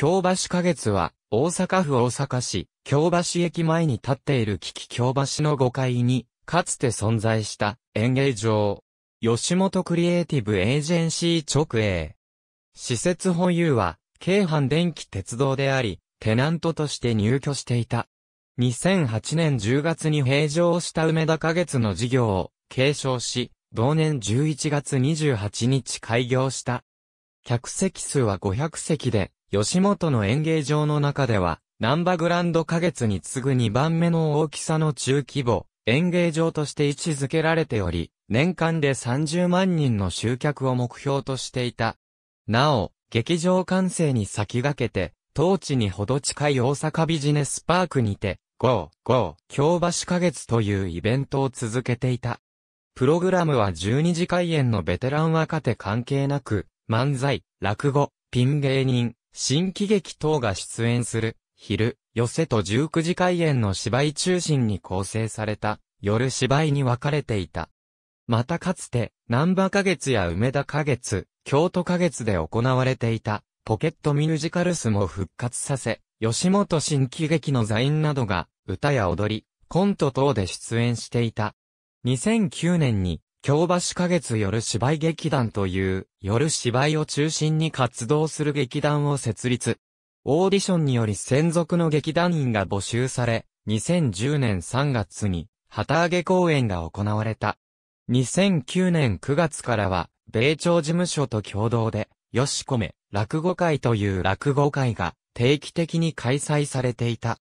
京橋花月は、大阪府大阪市、京橋駅前に立っている危機京橋の5階に、かつて存在した演芸場。吉本クリエイティブエージェンシー直営。施設保有は、京阪電気鉄道であり、テナントとして入居していた。2008年10月に閉場した梅田花月の事業を継承し、同年11月28日開業した。客席数は500席で、吉本の演芸場の中では、ナンバグランド花月に次ぐ2番目の大きさの中規模、演芸場として位置づけられており、年間で30万人の集客を目標としていた。なお、劇場完成に先駆けて、当地にほど近い大阪ビジネスパークにて、ゴー京橋花月というイベントを続けていた。プログラムは12次開演のベテラン若手関係なく、漫才、落語、ピン芸人、新喜劇等が出演する、昼、寄せと19時開演の芝居中心に構成された、夜芝居に分かれていた。またかつて、南波花月や梅田花月、京都花月で行われていた、ポケットミュージカルスも復活させ、吉本新喜劇の座員などが、歌や踊り、コント等で出演していた。2009年に、京橋花月夜芝居劇団という夜芝居を中心に活動する劇団を設立。オーディションにより専属の劇団員が募集され、2010年3月に旗揚げ公演が行われた。2009年9月からは、米朝事務所と共同で、よしこめ落語会という落語会が定期的に開催されていた。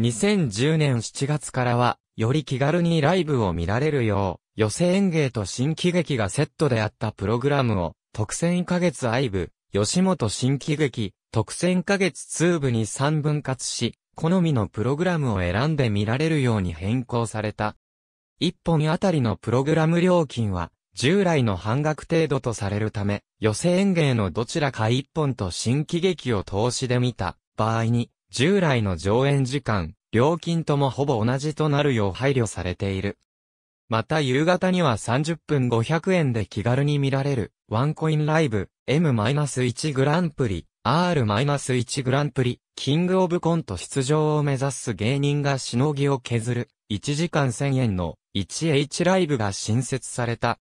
2010年7月からは、より気軽にライブを見られるよう、寄せ演芸と新喜劇がセットであったプログラムを、特選1ヶ月愛部、吉本新喜劇、特選1ヶ月通部に3分割し、好みのプログラムを選んで見られるように変更された。1本あたりのプログラム料金は、従来の半額程度とされるため、寄せ演芸のどちらか1本と新喜劇を投資で見た場合に、従来の上演時間、料金ともほぼ同じとなるよう配慮されている。また夕方には30分500円で気軽に見られる、ワンコインライブ、M-1 グランプリ、R-1 グランプリ、キングオブコント出場を目指す芸人がしのぎを削る、1時間1000円の 1H ライブが新設された。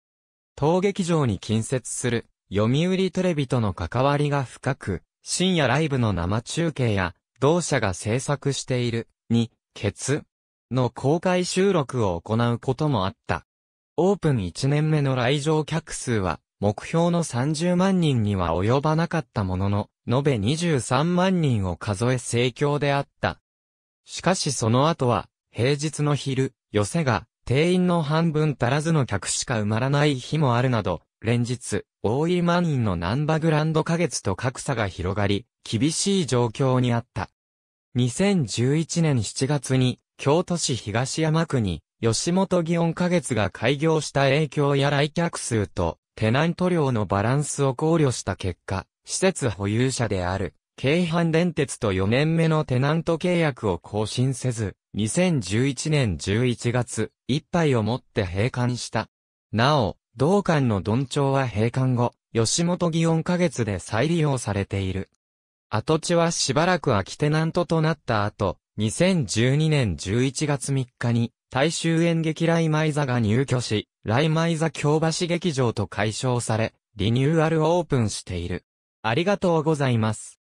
当劇場に近接する、読売テレビとの関わりが深く、深夜ライブの生中継や、同社が制作しているに、ケツの公開収録を行うこともあった。オープン1年目の来場客数は、目標の30万人には及ばなかったものの、延べ23万人を数え盛況であった。しかしその後は、平日の昼、寄せが、定員の半分足らずの客しか埋まらない日もあるなど、連日、大井満員のナンバグランド花月と格差が広がり、厳しい状況にあった。2011年7月に、京都市東山区に、吉本祇園花月が開業した影響や来客数と、テナント料のバランスを考慮した結果、施設保有者である、京阪電鉄と4年目のテナント契約を更新せず、2011年11月、一杯をもって閉館した。なお、同館の鈍調は閉館後、吉本祇園花月で再利用されている。跡地はしばらく空きテナントとなった後、2012年11月3日に、大衆演劇ライマイザが入居し、ライマイザ京橋劇場と解消され、リニューアルオープンしている。ありがとうございます。